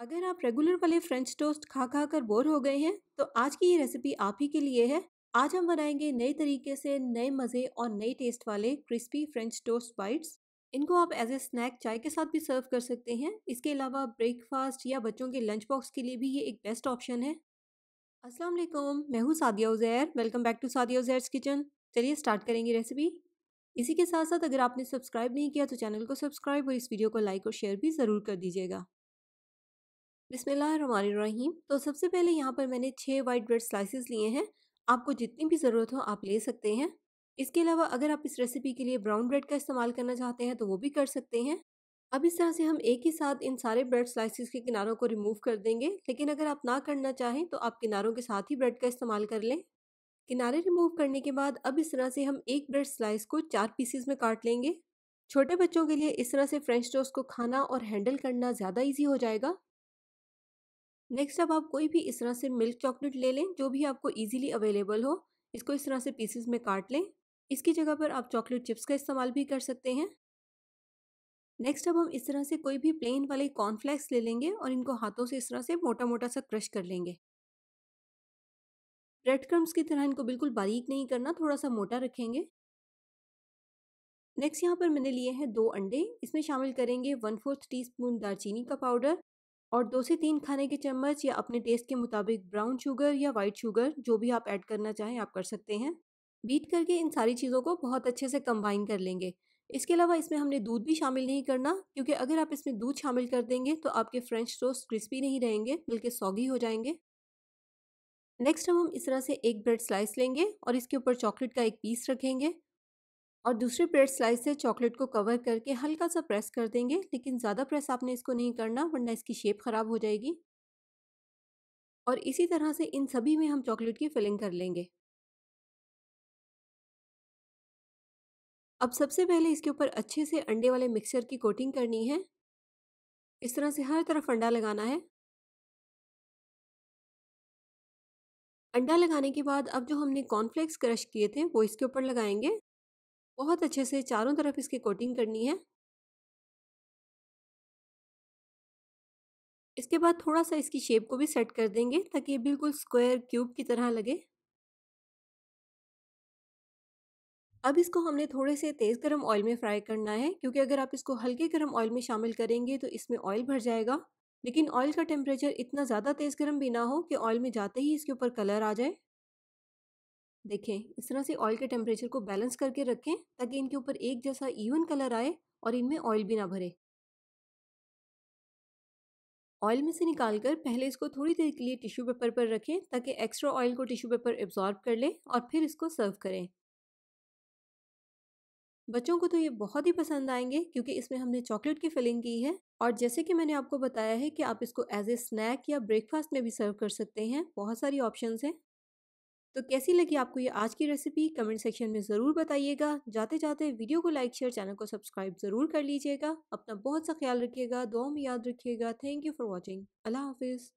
अगर आप रेगुलर वाले फ्रेंच टोस्ट खा खा कर बोर हो गए हैं तो आज की ये रेसिपी आप ही के लिए है आज हम बनाएंगे नए तरीके से नए मज़े और नए टेस्ट वाले क्रिस्पी फ्रेंच टोस्ट बाइट्स इनको आप एज ए स्नैक चाय के साथ भी सर्व कर सकते हैं इसके अलावा ब्रेकफास्ट या बच्चों के लंच बॉक्स के लिए भी ये एक बेस्ट ऑप्शन है अस्सलाम वालेकुम मैं हूँ Sadia Uzair welcome back to Sadia Uzair's kitchen चलिए स्टार्ट करेंगे रेसिपी इसी के साथ साथ अगर आपने सब्सक्राइब नहीं किया तो चैनल को सब्सक्राइब और इस वीडियो को लाइक और शेयर भी ज़रूर कर दीजिएगा बिसमीम तो सबसे पहले यहाँ पर मैंने छः वाइट ब्रेड स्लाइसेस लिए हैं आपको जितनी भी ज़रूरत हो आप ले सकते हैं इसके अलावा अगर आप इस रेसिपी के लिए ब्राउन ब्रेड का इस्तेमाल करना चाहते हैं तो वो भी कर सकते हैं अब इस तरह से हम एक ही साथ इन सारे ब्रेड स्लाइसेस के किनारों को रिमूव कर देंगे लेकिन अगर आप ना करना चाहें तो आप किनारों के साथ ही ब्रेड का इस्तेमाल कर लें किनारे रिमूव करने के बाद अब इस तरह से हम एक ब्रेड स्लाइस को चार पीसीज में काट लेंगे छोटे बच्चों के लिए इस तरह से फ्रेंच टोस्ट को खाना और हैंडल करना ज़्यादा ईजी हो जाएगा नेक्स्ट अब आप कोई भी इस तरह से मिल्क चॉकलेट ले लें जो भी आपको ईजिली अवेलेबल हो इसको इस तरह से पीसेस में काट लें इसकी जगह पर आप चॉकलेट चिप्स का इस्तेमाल भी कर सकते हैं नेक्स्ट अब हम इस तरह से कोई भी प्लेन वाले कॉर्नफ्लैक्स ले लेंगे और इनको हाथों से इस तरह से मोटा मोटा सा क्रश कर लेंगे ब्रेड क्रम्स की तरह इनको बिल्कुल बारीक नहीं करना थोड़ा सा मोटा रखेंगे नेक्स्ट यहाँ पर मैंने लिए हैं दो अंडे इसमें शामिल करेंगे वन फोर्थ टी स्पून दालचीनी का पाउडर और दो से तीन खाने के चम्मच या अपने टेस्ट के मुताबिक ब्राउन शुगर या वाइट शुगर जो भी आप ऐड करना चाहें आप कर सकते हैं बीट करके इन सारी चीज़ों को बहुत अच्छे से कंबाइन कर लेंगे इसके अलावा इसमें हमने दूध भी शामिल नहीं करना क्योंकि अगर आप इसमें दूध शामिल कर देंगे तो आपके फ्रेंच टोस्ट क्रिस्पी नहीं रहेंगे बल्कि सॉगी हो जाएंगे नेक्स्ट हम हम इस तरह से एक ब्रेड स्लाइस लेंगे और इसके ऊपर चॉकलेट का एक पीस रखेंगे और दूसरे ब्रेड स्लाइस से चॉकलेट को कवर करके हल्का सा प्रेस कर देंगे लेकिन ज़्यादा प्रेस आपने इसको नहीं करना वरना इसकी शेप ख़राब हो जाएगी और इसी तरह से इन सभी में हम चॉकलेट की फिलिंग कर लेंगे अब सबसे पहले इसके ऊपर अच्छे से अंडे वाले मिक्सचर की कोटिंग करनी है इस तरह से हर तरफ अंडा लगाना है अंडा लगाने के बाद अब जो हमने कॉर्नफ्लेक्स क्रश किए थे वो इसके ऊपर लगाएंगे बहुत अच्छे से चारों तरफ इसकी कोटिंग करनी है इसके बाद थोड़ा सा इसकी शेप को भी सेट कर देंगे ताकि ये बिल्कुल स्क्वायर क्यूब की तरह लगे अब इसको हमने थोड़े से तेज़ गर्म ऑयल में फ्राई करना है क्योंकि अगर आप इसको हल्के गर्म ऑयल में शामिल करेंगे तो इसमें ऑयल भर जाएगा लेकिन ऑयल का टेम्परेचर इतना ज़्यादा तेज़ गर्म भी ना हो कि ऑयल में जाते ही इसके ऊपर कलर आ जाए देखें इस तरह से ऑयल के टेम्परेचर को बैलेंस करके रखें ताकि इनके ऊपर एक जैसा इवन कलर आए और इनमें ऑयल भी ना भरे ऑयल में से निकाल कर पहले इसको थोड़ी देर के लिए टिश्यू पेपर पर रखें ताकि एक्स्ट्रा ऑयल को टिश्यू पेपर एब्जॉर्ब कर ले और फिर इसको सर्व करें बच्चों को तो ये बहुत ही पसंद आएंगे क्योंकि इसमें हमने चॉकलेट की फिलिंग की है और जैसे कि मैंने आपको बताया है कि आप इसको एज ए स्नैक या ब्रेकफास्ट में भी सर्व कर सकते हैं बहुत सारी ऑप्शंस हैं तो कैसी लगी आपको ये आज की रेसिपी कमेंट सेक्शन में ज़रूर बताइएगा जाते जाते वीडियो को लाइक शेयर चैनल को सब्सक्राइब ज़रूर कर लीजिएगा अपना बहुत सा ख्याल रखिएगा दो में याद रखिएगा थैंक यू फॉर वॉचिंग अल्लाह हाफिज़